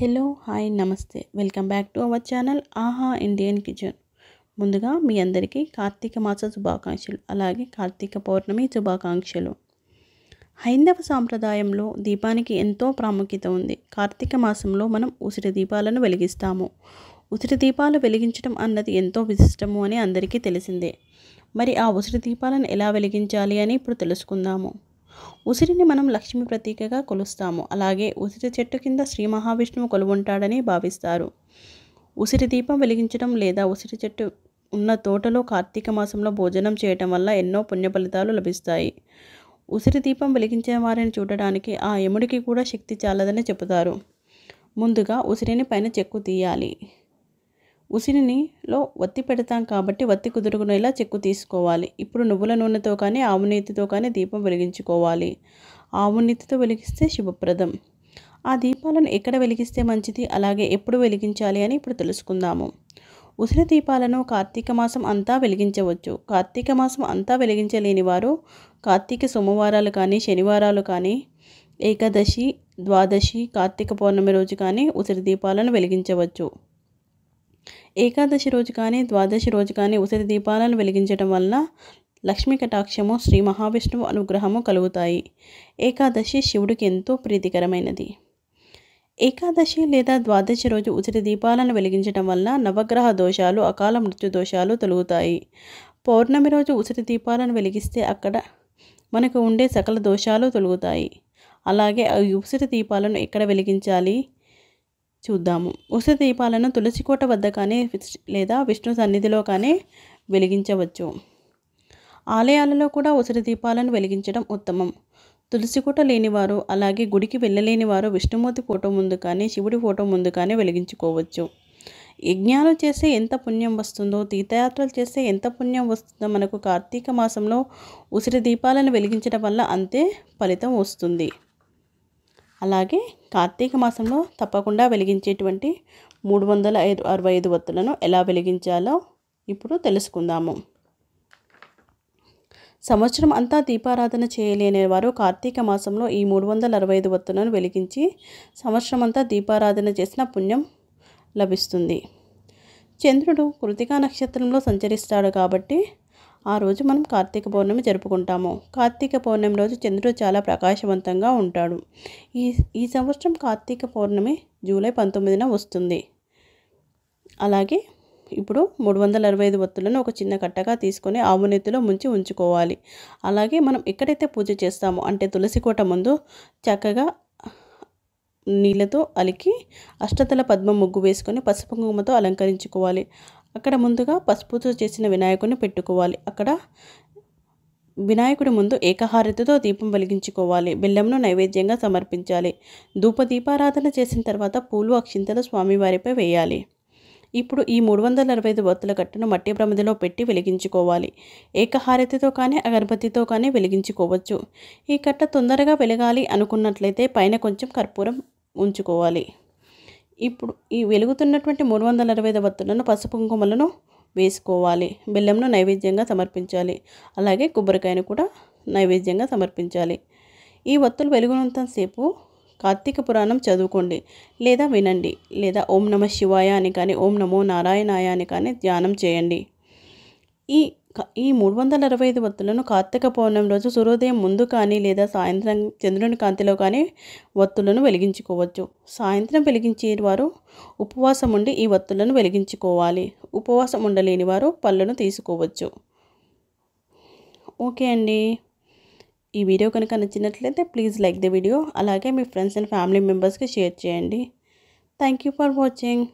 hello hi నమస్తే welcome back to our channel ఆహా Indian kitchen ముందుగా మీ అందరికీ కార్తీక మాస శుభాకాంక్షలు అలాగే కార్తీక పౌర్ణమి శుభాకాంక్షలు హైందవ సాంప్రదాయంలో దీపానికి ఎంతో ప్రాముఖ్యత ఉంది కార్తీక మాసంలో మనం ఉసిరి దీపాలను వెలిగిస్తాము ఉసిరి దీపాలు వెలిగించడం అన్నది ఎంతో విశిష్టము అని అందరికీ తెలిసిందే మరి ఆ ఉసిరి దీపాలను ఎలా వెలిగించాలి అని ఇప్పుడు తెలుసుకుందాము ఉసిరిని మనం లక్ష్మి ప్రతీకగా కొలుస్తాము అలాగే ఉసిరి చెట్టు కింద శ్రీ మహావిష్ణువు కొలువుంటాడని భావిస్తారు ఉసిరి దీపం వెలిగించడం లేదా ఉసిరి చెట్టు ఉన్న తోటలో కార్తీక మాసంలో భోజనం చేయటం వల్ల ఎన్నో పుణ్య ఫలితాలు లభిస్తాయి ఉసిరి దీపం వెలిగించే వారిని చూడడానికి ఆ యముడికి కూడా శక్తి చాలదని చెబుతారు ముందుగా ఉసిరిని పైన చెక్కు తీయాలి ఉసిరినిలో వత్తి పెడతాం కాబట్టి వత్తి కుదురుకునేలా చెక్కు తీసుకోవాలి ఇప్పుడు నువ్వుల నూనెతో కానీ ఆవునీతితో కానీ దీపం వెలిగించుకోవాలి ఆవునీతితో వెలిగిస్తే శుభప్రదం ఆ దీపాలను ఎక్కడ వెలిగిస్తే మంచిది అలాగే ఎప్పుడు వెలిగించాలి అని ఇప్పుడు తెలుసుకుందాము ఉసిరి దీపాలను కార్తీక మాసం అంతా వెలిగించవచ్చు కార్తీక మాసం అంతా వెలిగించలేని వారు కార్తీక సోమవారాలు కానీ శనివారాలు కానీ ఏకాదశి ద్వాదశి కార్తీక పౌర్ణమి రోజు కానీ ఉసిరి దీపాలను వెలిగించవచ్చు ఏకాదశి రోజు కానీ ద్వాదశి రోజు కానీ ఉసిరి దీపాలను వెలిగించడం వల్ల లక్ష్మీ కటాక్షము శ్రీ మహావిష్ణువు అనుగ్రహము కలుగుతాయి ఏకాదశి శివుడికి ఎంతో ప్రీతికరమైనది ఏకాదశి లేదా ద్వాదశి రోజు ఉసిరి దీపాలను వెలిగించడం వల్ల నవగ్రహ దోషాలు అకాల మృత్యు దోషాలు తొలుగుతాయి పౌర్ణమి రోజు ఉసిరి దీపాలను వెలిగిస్తే అక్కడ మనకు ఉండే సకల దోషాలు తొలుగుతాయి అలాగే ఆ ఉసిరి దీపాలను ఎక్కడ వెలిగించాలి చూద్దాము ఉసిరి దీపాలను తులసికోట వద్ద కానీ లేదా విష్ణు సన్నిధిలో కానీ వెలిగించవచ్చు ఆలయాలలో కూడా ఉసిరి దీపాలను వెలిగించడం ఉత్తమం తులసికోట లేనివారు అలాగే గుడికి వెళ్ళలేని వారు విష్ణుమూర్తి ఫోటో ముందు కానీ శివుడి ఫోటో ముందు కానీ వెలిగించుకోవచ్చు యజ్ఞాలు చేస్తే ఎంత పుణ్యం వస్తుందో తీర్థయాత్రలు చేస్తే ఎంత పుణ్యం వస్తుందో మనకు కార్తీక మాసంలో ఉసిరి దీపాలను వెలిగించడం వల్ల అంతే ఫలితం వస్తుంది అలాగే కార్తీక మాసంలో తప్పకుండా వెలిగించేటువంటి మూడు వందల ఐదు అరవై ఐదు వత్తులను ఎలా వెలిగించాలో ఇప్పుడు తెలుసుకుందాము సంవత్సరం అంతా దీపారాధన చేయలేని వారు కార్తీక మాసంలో ఈ మూడు వందల అరవై ఐదు వత్తులను వెలిగించి సంవత్సరం అంతా దీపారాధన చేసిన పుణ్యం లభిస్తుంది చంద్రుడు కృతికా నక్షత్రంలో సంచరిస్తాడు కాబట్టి ఆ రోజు మనం కార్తీక పౌర్ణమి జరుపుకుంటాము కార్తీక పౌర్ణమి రోజు చంద్రుడు చాలా ప్రకాశవంతంగా ఉంటాడు ఈ ఈ సంవత్సరం కార్తీక పౌర్ణమి జూలై పంతొమ్మిదిన వస్తుంది అలాగే ఇప్పుడు మూడు వందల అరవై ఐదు ఒత్తులను ఒక చిన్న కట్టగా తీసుకొని ఆవునెత్తిలో ముంచి ఉంచుకోవాలి అలాగే మనం ఎక్కడైతే పూజ చేస్తామో అంటే తులసి కోట ముందు చక్కగా నీళ్ళతో అలికి అష్టతల పద్మ ముగ్గు వేసుకొని పసుపు కుంకుమతో అలంకరించుకోవాలి అక్కడ ముందుగా పసుపుతో చేసిన వినాయకుడిని పెట్టుకోవాలి అక్కడ వినాయకుడి ముందు ఏకహారతితో దీపం వెలిగించుకోవాలి బెల్లంను నైవేద్యంగా సమర్పించాలి ధూపదీపారాధన చేసిన తర్వాత పూలు అక్షింతలు స్వామివారిపై వేయాలి ఇప్పుడు ఈ మూడు వందల అరవై ఐదు బొత్తుల కట్టను మట్టి ప్రమిదిలో పెట్టి వెలిగించుకోవాలి ఏకహారతితో కానీ అగరబత్తితో కానీ వెలిగించుకోవచ్చు ఈ కట్ట తొందరగా వెలగాలి అనుకున్నట్లయితే పైన కొంచెం కర్పూరం ఉంచుకోవాలి ఇప్పుడు ఈ వెలుగుతున్నటువంటి మూడు వందల అరవై ఐదు వత్తులను పసుపు కుంకుమలను వేసుకోవాలి బెల్లంను నైవేద్యంగా సమర్పించాలి అలాగే కొబ్బరికాయను కూడా నైవేద్యంగా సమర్పించాలి ఈ వత్తులు వెలుగునంతసేపు కార్తీక పురాణం చదువుకోండి లేదా వినండి లేదా ఓం నమ శివాయ అని కానీ ఓం నమో నారాయణాయ అని కానీ ధ్యానం చేయండి ఈ ఈ మూడు వందల అరవై ఐదు వత్తులను కార్తీక పౌర్ణమి రోజు సూర్యోదయం ముందు కానీ లేదా సాయంత్రం చంద్రుని కాంతిలో కానీ వత్తులను వెలిగించుకోవచ్చు సాయంత్రం వెలిగించే వారు ఉపవాసం ఉండి ఈ వత్తులను వెలిగించుకోవాలి ఉపవాసం ఉండలేని వారు పళ్ళను తీసుకోవచ్చు ఓకే అండి ఈ వీడియో కనుక నచ్చినట్లయితే ప్లీజ్ లైక్ ద వీడియో అలాగే మీ ఫ్రెండ్స్ అండ్ ఫ్యామిలీ మెంబర్స్కి షేర్ చేయండి థ్యాంక్ యూ ఫర్ వాచింగ్